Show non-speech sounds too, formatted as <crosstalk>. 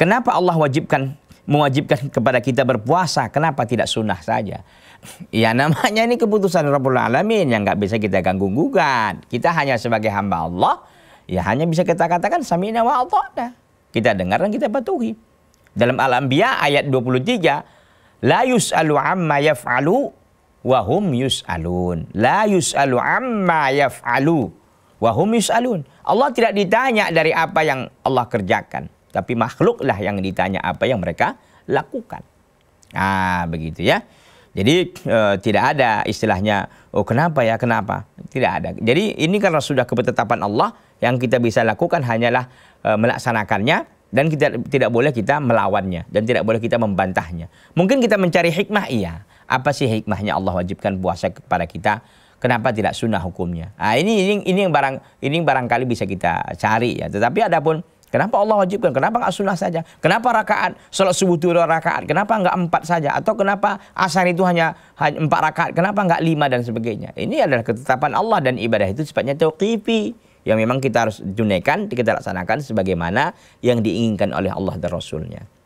Kenapa Allah wajibkan mewajibkan kepada kita berpuasa? Kenapa tidak sunnah saja? <laughs> Ya namanya ini keputusan Rabbul Alamin yang nggak bisa kita ganggu gugat. Kita hanya sebagai hamba Allah, ya hanya bisa kita katakan samina wa ata'na. Kita dengar dan kita patuhi. Dalam Al-Anbiya ayat 23, la yus'alu amma yaf'alu wa hum yus'alun. La yus'alu amma yaf'alu wa hum yus'alun. Allah tidak ditanya dari apa yang Allah kerjakan. Tapi makhluklah yang ditanya apa yang mereka lakukan. ah begitu ya. Jadi e, tidak ada istilahnya, oh kenapa ya, kenapa? Tidak ada. Jadi ini karena sudah ketetapan Allah, yang kita bisa lakukan hanyalah e, melaksanakannya dan kita tidak boleh kita melawannya dan tidak boleh kita membantahnya. Mungkin kita mencari hikmah iya. Apa sih hikmahnya Allah wajibkan puasa kepada kita? Kenapa tidak sunnah hukumnya? Ah ini ini ini yang barang ini barangkali bisa kita cari ya. Tetapi adapun Kenapa Allah wajibkan? Kenapa nggak sunnah saja? Kenapa rakaat? Sholat subuh itu dua rakaat. Kenapa nggak empat saja? Atau kenapa asar itu hanya, empat rakaat? Kenapa nggak lima dan sebagainya? Ini adalah ketetapan Allah dan ibadah itu sifatnya tauqifi yang memang kita harus tunaikan, kita laksanakan sebagaimana yang diinginkan oleh Allah dan Rasulnya.